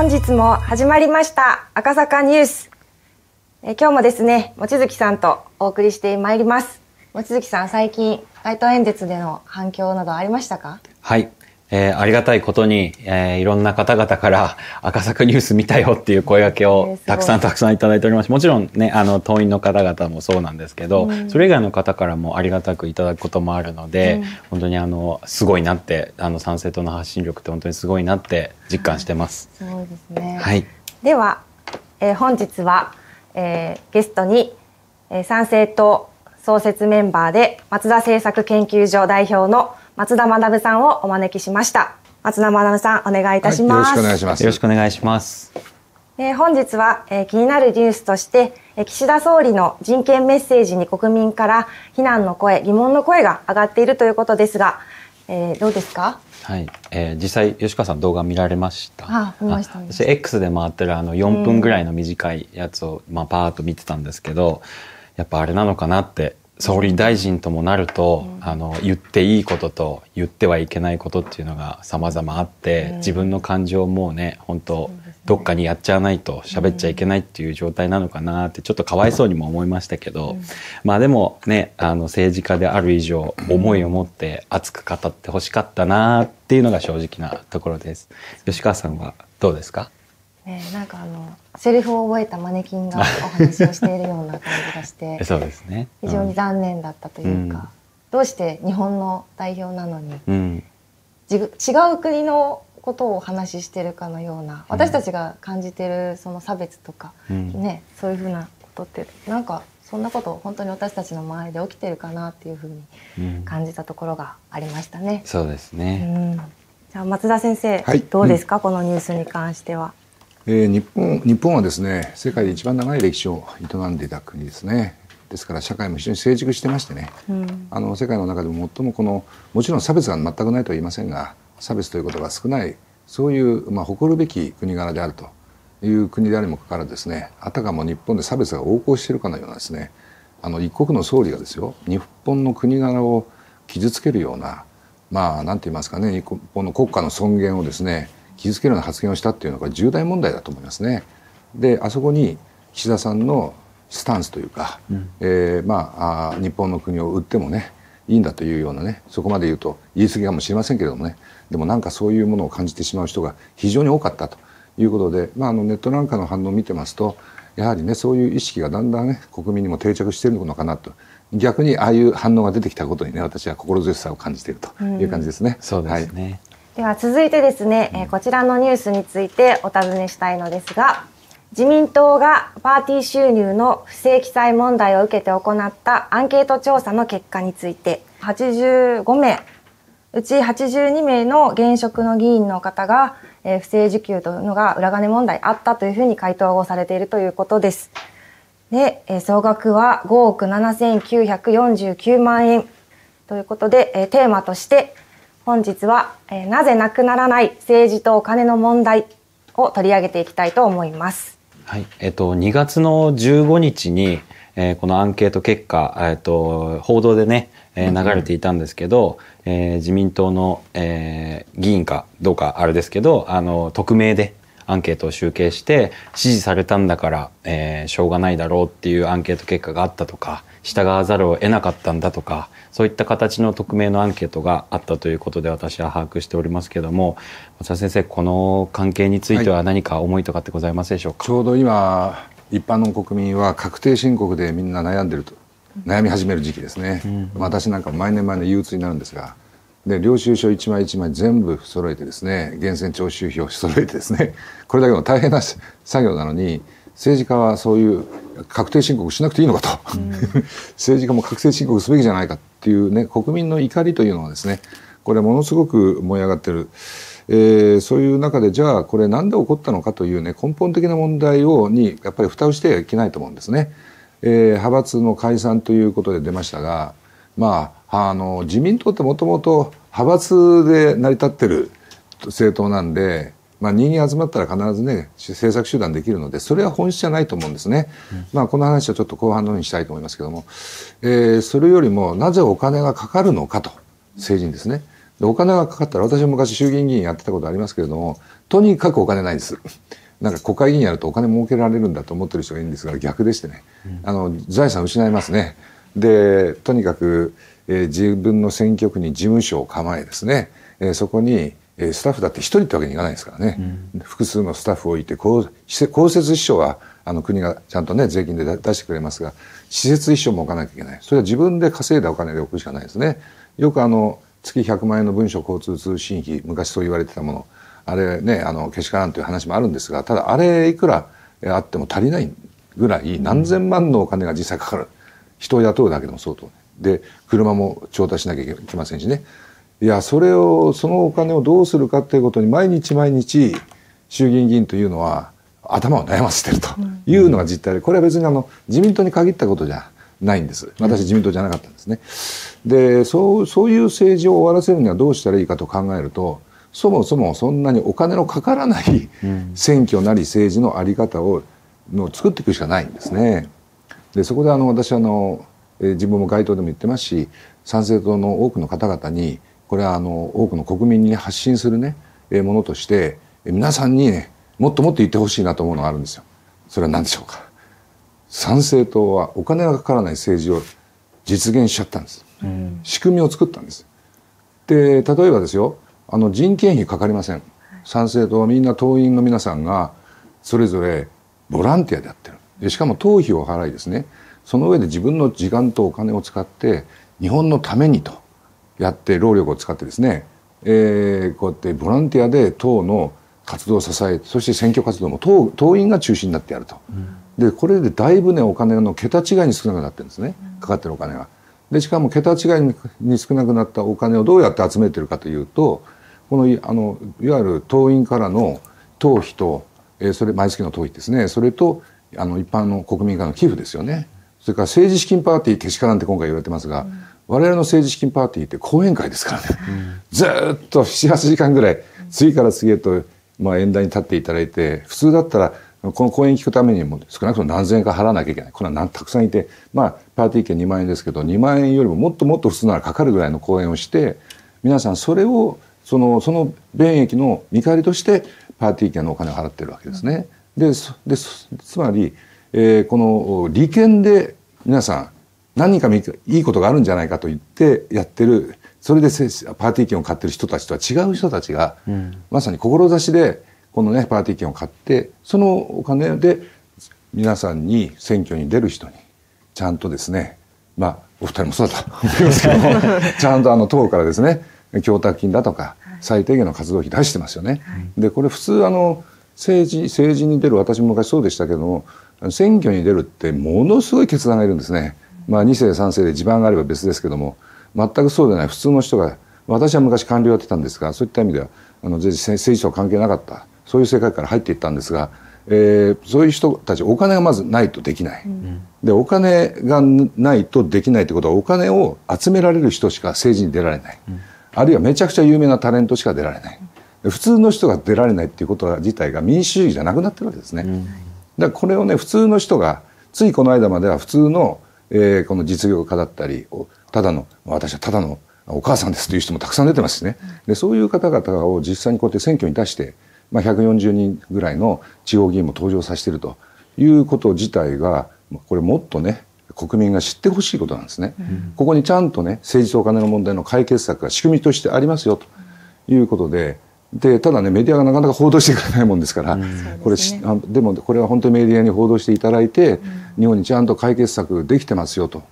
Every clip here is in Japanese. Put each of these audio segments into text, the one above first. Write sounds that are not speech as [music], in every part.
本日も始まりました赤坂ニュースえ今日もですね望月さんとお送りしてまいります望月さん最近街頭演説での反響などありましたかはいえー、ありがたいことに、えー、いろんな方々から赤坂ニュース見たよっていう声掛けをたくさんたくさんいただいておりますもちろんねあの党員の方々もそうなんですけど、うん、それ以外の方からもありがたくいただくこともあるので、うん、本当にあのすごいなってあの参政党の発信力って本当にすごいなって実感してます。はい、そうですね、はい、では、えー、本日は、えー、ゲストに、えー、参政党創設メンバーで松田政策研究所代表の松田学さんをお招きしました。松田学さん、お願いいたします、はい、よろしくお願いします。よろしくお願いします。えー、本日は、えー、気になるニュースとして、えー、岸田総理の人権メッセージに国民から非難の声、疑問の声が上がっているということですが、えー、どうですかはい、えー、実際吉川さん動画見られましたあ見ました、ね、私 X で回ってるあの4分ぐらいの短いやつを、まあ、パーッと見てたんですけどやっぱあれなのかなって総理大臣ともなると、うん、あの言っていいことと言ってはいけないことっていうのが様々あって、うん、自分の感情もね本当、ね、どっかにやっちゃわないと喋っちゃいけないっていう状態なのかなってちょっとかわいそうにも思いましたけど、うん、まあでもねあの政治家である以上思いを持って熱く語ってほしかったなっていうのが正直なところです。吉川さんはどうですかえなんかあのセリフを覚えたマネキンがお話をしているような感じがして [laughs] そうですね、うん、非常に残念だったというか、うん、どうして日本の代表なのに、うん、違う国のことをお話ししてるかのような私たちが感じてるその差別とか、ねそういうふうなことってなんかそんなこと本当に私たちの周りで起きてるかなっていうふうに感じたところがありましたね。そうですね、じゃあ松田先生、はい、どうですか、このニュースに関しては。えー、日本日本はですね世界で一番長い歴史を営んでいた国ですねですから社会も非常に成熟してましてね、うん、あの世界の中でも最もこのもちろん差別が全くないとは言いませんが差別ということが少ないそういう、まあ、誇るべき国柄であるという国でありもかかわらずですねあたかも日本で差別が横行しているかのようなですねあの一国の総理がですよ日本の国柄を傷つけるようなまあ何て言いますかね日本の国家の尊厳をですね傷つけるような発言をしたっていうのが重大問題だと思いますね。であそこに岸田さんのスタンスというか、うん、えー、まあ日本の国を売ってもねいいんだというようなねそこまで言うと言い過ぎかもしれませんけれどもねでもなんかそういうものを感じてしまう人が非常に多かったということで、まあ、あのネットなんかの反応を見てますとやはりねそういう意識がだんだんね国民にも定着しているのかなと逆にああいう反応が出てきたことにね私は心強さを感じているという感じですね。うん、そうですね、はいでは続いてですね、えこちらのニュースについてお尋ねしたいのですが、自民党がパーティー収入の不正記載問題を受けて行ったアンケート調査の結果について、85名、うち82名の現職の議員の方が、え不正受給というのが裏金問題あったというふうに回答をされているということです。で、え総額は5億7949万円ということで、えテーマとして、本日は、えー、なぜなくならない政治とお金の問題を取り上げていきたいと思います。はい、えっ、と2月の15日に、えー、このアンケート結果、えっ、と報道でね、えー、流れていたんですけど、うん、えー、自民党の、えー、議員かどうかあれですけど、あの匿名で。アンケートを集計して支持されたんだから、えー、しょうがないだろうっていうアンケート結果があったとか従わざるを得なかったんだとかそういった形の匿名のアンケートがあったということで私は把握しておりますけども松田先生この関係については何か思いとかってございますでしょうか、はい、ちょうど今一般の国民は確定申告でみんな悩んでると悩み始める時期ですね、うん、私なんか毎年毎年憂鬱になるんですが。で領収書一枚一枚全部揃えてですね源泉徴収票を揃えてですね [laughs] これだけの大変な作業なのに政治家はそういう確定申告しなくていいのかと、うん、[laughs] 政治家も確定申告すべきじゃないかっていうね国民の怒りというのはですねこれものすごく燃え上がってる、えー、そういう中でじゃあこれ何で起こったのかというね根本的な問題をにやっぱり蓋をしてはいけないと思うんですね。えー、派閥の解散ということで出ましたがまああの自民党ってもともと派閥で成り立ってる政党なんで、まあ、人間集まったら必ずね政策集団できるのでそれは本質じゃないと思うんですね、うん、まあ、この話はちょっと後半のにしたいと思いますけども、えー、それよりもなぜお金がかかるのかと政治にですねでお金がかかったら私も昔衆議院議員やってたことありますけれどもとにかくお金ないです。なんか国会議員やるとお金儲けられるんだと思ってる人がいるんですが逆でしてね、うん、あの財産失いますね。でとにかく、えー、自分の選挙区に事務所を構えですね、えー、そこにスタッフだって一人ってわけにいかないですからね、うん、複数のスタッフを置いて公設秘書はあの国がちゃんとね税金で出してくれますが施設秘書も置かなきゃいけないそれは自分で稼いだお金で置くしかないですね。よくあの月100万円の文書交通通信費昔そう言われてたものあれねあのけしからんという話もあるんですがただあれいくらあっても足りないぐらい何千万のお金が実際かかる。人を雇うだけでも相当、で車も調達しなきゃいけませんしねいやそれをそのお金をどうするかっていうことに毎日毎日衆議院議員というのは頭を悩ませてるというのが実態でこれは別にあの自民党に限ったことじゃないんです私自民党じゃなかったんですね。でそうそういう政治を終わらせるにはどうしたらいいかと考えるとそもそもそんなにお金のかからない選挙なり政治の在り方をの作っていくしかないんですね。でそこであの私はあの、えー、自分も街頭でも言ってますし参政党の多くの方々にこれはあの多くの国民に、発信するね、えー、ものとして、えー、皆さんにねもっともっと言ってほしいなと思うのがあるんですよ。それは何でしょうか。参政党はお金がかからない政治を実現しちゃったんです。うん、仕組みを作ったんです。で例えばですよあの人件費かかりません。参政党はみんな党員の皆さんがそれぞれボランティアでやってる。でしかも党費を払いですねその上で自分の時間とお金を使って日本のためにとやって労力を使ってですね、えー、こうやってボランティアで党の活動を支えそして選挙活動も党党員が中心になってやると、うん、でこれでだいぶねお金の桁違いに少なくなってるんですねかかってるお金が。でしかも桁違いに少なくなったお金をどうやって集めてるかというとこのあのいわゆる党員からの党費と、えー、それ毎月の党費ですねそれとあの一般の国民からの寄付ですよねそれから政治資金パーティーけしからんって今回言われてますが、うん、我々の政治資金パーティーって講演会ですからね、うん、ずっと78時間ぐらい次から次へと、まあ、演台に立っていただいて普通だったらこの講演聞くためにも少なくとも何千円か払わなきゃいけないこれはたくさんいて、まあ、パーティー券2万円ですけど2万円よりももっともっと普通ならかかるぐらいの講演をして皆さんそれをそのその便益の見返りとしてパーティー券のお金を払ってるわけですね。うんででつまり、えー、この利権で皆さん何人かいいことがあるんじゃないかと言ってやってるそれでパーティー券を買ってる人たちとは違う人たちが、うん、まさに志でこのねパーティー券を買ってそのお金で皆さんに選挙に出る人にちゃんとですねまあお二人もそうだと思いますけども [laughs] ちゃんとあの党からですね供託金だとか最低限の活動費出してますよね。はい、でこれ普通あの政治政治に出る私も昔そうでしたけども選挙に出るってものすごい決断がいるんですね。まあ、2世3世で地盤があれば別ですけども全くそうでない普通の人が私は昔官僚やってたんですがそういった意味ではあの政治とは関係なかったそういう世界から入っていったんですが、えー、そういう人たちお金がまずないとできない、うん、でお金がないとできないってことはお金を集められる人しか政治に出られない、うん、あるいはめちゃくちゃ有名なタレントしか出られない、普通の人が出られないっていうことは自体が民主主義じゃなくなってるわけですね。うん、だからこれをね普通の人がついこの間までは普通の、えー、この実業家だったりただの私はただのお母さんですという人もたくさん出てますしねでそういう方々を実際にこうやって選挙に出して、まあ、140人ぐらいの地方議員も登場させてるということ自体がこれもっとね国民が知ってほしいことなんですね、うん、ここにちゃんとね政治とお金の問題の解決策が仕組みとしてありますよということででただねメディアがなかなか報道してくれないもんですから、うん、これでもこれは本当にメディアに報道していただいて、うん、日本にちゃんと解決策できてますよと、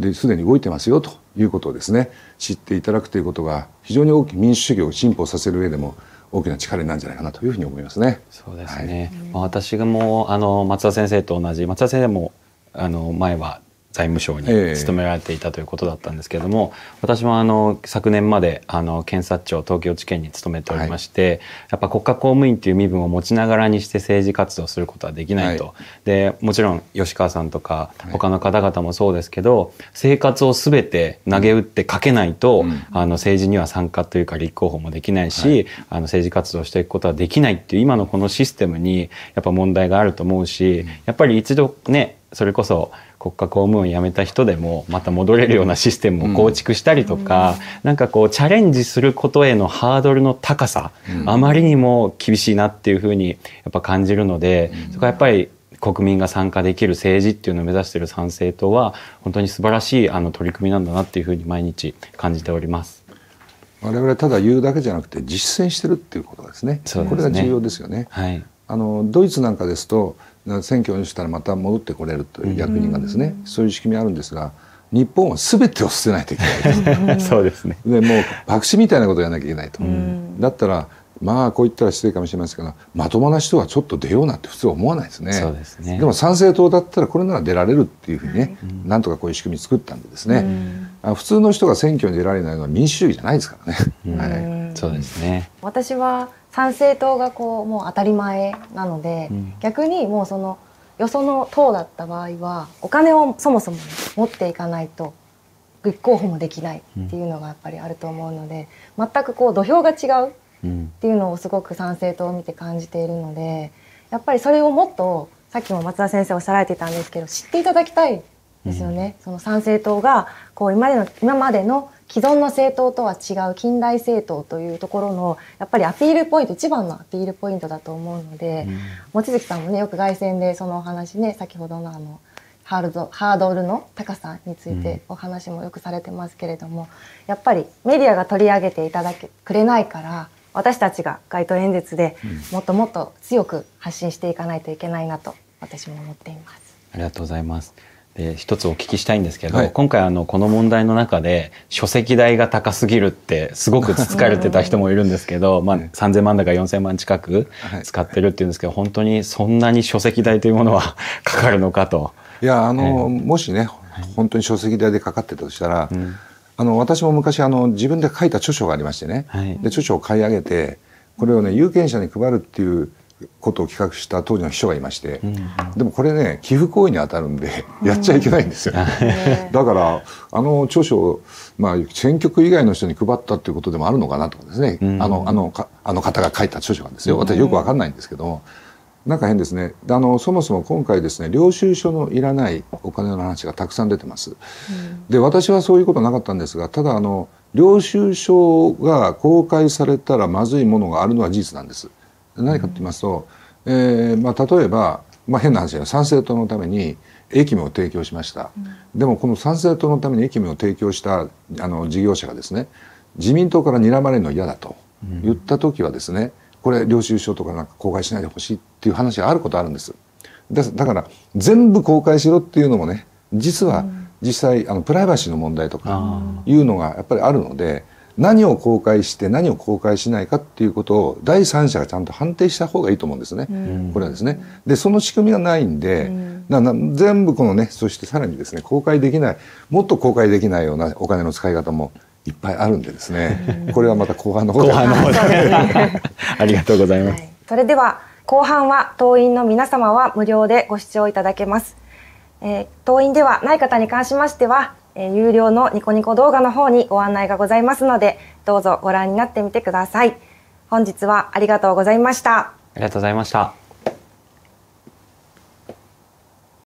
ですでに動いてますよということをですね知っていただくということが非常に大きい民主主義を進歩させる上でも大きな力なんじゃないかなというふうに思いますね。そうですね。はい、私がもうあの松田先生と同じ松田先生もあの前は財務省に勤められていたということだったんですけれども、え私もあの昨年まであの検察庁東京地検に勤めておりまして、はい、やっぱ国家公務員という身分を持ちながらにして政治活動することはできないと、はい、でもちろん吉川さんとか他の方々もそうですけど、はい、生活を全て投げ打ってかけないと、うん、あの政治には参加というか立候補もできないし、あの政治活動していくことはできないっていう今のこのシステムにやっぱ問題があると思うし、うん、やっぱり一度ねそれこそ国家公務員を辞めた人でもまた戻れるようなシステムを構築したりとか、うん、なんかこうチャレンジすることへのハードルの高さ、うん、あまりにも厳しいなっていうふうにやっぱ感じるので、うん、そこはやっぱり国民が参加できる政治っていうのを目指している参政党は本当に素晴らしいあの取り組みなんだなっていうふうに毎日感じております。我々ただ言うだけじゃなくて実践してるっていうことですね。すねこれが重要ですよね。はい。あのドイツなんかですと選挙をしたらまた戻ってこれるという役人がですね、うん、そういう仕組みあるんですが日本は全てを捨てないといけない [laughs] そうですねでもう博打みたいなことをやらなきゃいけないと、うん、だったらまあこう言ったら失礼かもしれませんがまともな人はちょっと出ようなんて普通思わないですねそうですねでも参政党だったらこれなら出られるっていうふうにね、なんとかこういう仕組み作ったんでですね、うん普通の人が選挙に出られないのは民主主義じゃないですからね。はい、そうですね私は参政党がこうもう当たり前なので、うん、逆にもうそのよその党だった場合はお金をそもそも持っていかないと立候補もできないっていうのがやっぱりあると思うので、うん、全くこう土俵が違うっていうのをすごく参政党を見て感じているのでやっぱりそれをもっとさっきも松田先生おっしゃられてたんですけど知っていただきたいですよね、うん、その参政党がこう今までの今までの既存の政党とは違う近代政党というところのやっぱりアピールポイント一番のアピールポイントだと思うので、望、うん、月さんもねよく凱旋でそのお話ね先ほどのあのハードハードルの高さについてお話もよくされてますけれども、うん、やっぱりメディアが取り上げていただけくれないから私たちが街頭演説でもっともっと強く発信していかないといけないなと私も思っています。ありがとうございます。で一つお聞きしたいんですけど、はい、今回あのこの問題の中で書籍代が高すぎるってすごくつつかれてた人もいるんですけど、まあ、3,000万だか4,000万近く使ってるっていうんですけど、本当にそんなに書籍代というものはかかるのかと。いやあの、えー、もしね本当に書籍代でかかってたとしたら、うん、あの私も昔あの自分で書いた著書がありましてね、はい、で著書を買い上げてこれをね有権者に配るっていうことを企画した当時の秘書がいまして、うん、でもこれね寄付行為に当たるんでやっちゃいけないんですよ、ね、[laughs] だからあの著書を、まあ、選挙区以外の人に配ったっていうことでもあるのかなとかですね、うん、あのあのかあの方が書いた著書なんですよ私よく分かんないんですけども。なんか変ですねあのそもそも今回ですね領収書のいらないお金の話がたくさん出てます。うん、で私はそういうことなかったんですがただあの領収書が公開されたらまずいものがあるのは事実なんです。何かと言いますと、えーまあ、例えば、まあ、変な話参政党のために駅名を提供しました、うん、でもこの参政党のために駅名を提供したあの事業者がですね自民党から睨まれるの嫌だと言った時はですね、うん、これ領収書とかなんか公開しないでほしいっていう話があることあるんですだから全部公開しろっていうのもね実は実際あのプライバシーの問題とかいうのがやっぱりあるので、うん何を公開して何を公開しないかっていうことを第三者がちゃんと判定した方がいいと思うんですね、うん、これはですね。でその仕組みがないんで、うん、全部このねそしてさらにですね公開できないもっと公開できないようなお金の使い方もいっぱいあるんでですね、これはまた後半の方で [laughs] ありがとうございます、はい、それでは後半は党員の皆様は無料でご視聴いただけます、えー、党員ではない方に関しましてはえ有料のニコニコ動画の方にご案内がございますので、どうぞご覧になってみてください。本日はありがとうございました。ありがとうございました。